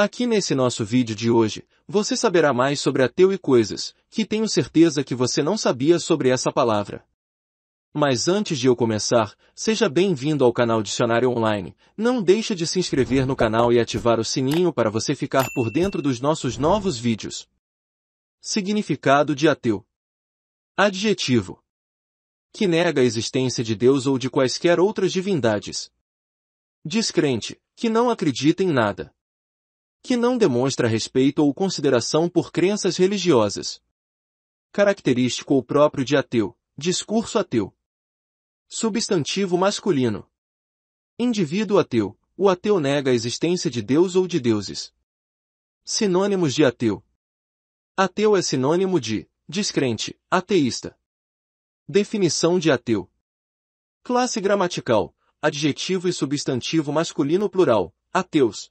Aqui nesse nosso vídeo de hoje, você saberá mais sobre ateu e coisas, que tenho certeza que você não sabia sobre essa palavra. Mas antes de eu começar, seja bem-vindo ao canal Dicionário Online. Não deixe de se inscrever no canal e ativar o sininho para você ficar por dentro dos nossos novos vídeos. Significado de ateu. Adjetivo. Que nega a existência de Deus ou de quaisquer outras divindades. Descrente, que não acredita em nada que não demonstra respeito ou consideração por crenças religiosas. Característico ou próprio de ateu, discurso ateu. Substantivo masculino. Indivíduo ateu, o ateu nega a existência de Deus ou de deuses. Sinônimos de ateu. Ateu é sinônimo de descrente, ateísta. Definição de ateu. Classe gramatical, adjetivo e substantivo masculino plural, ateus,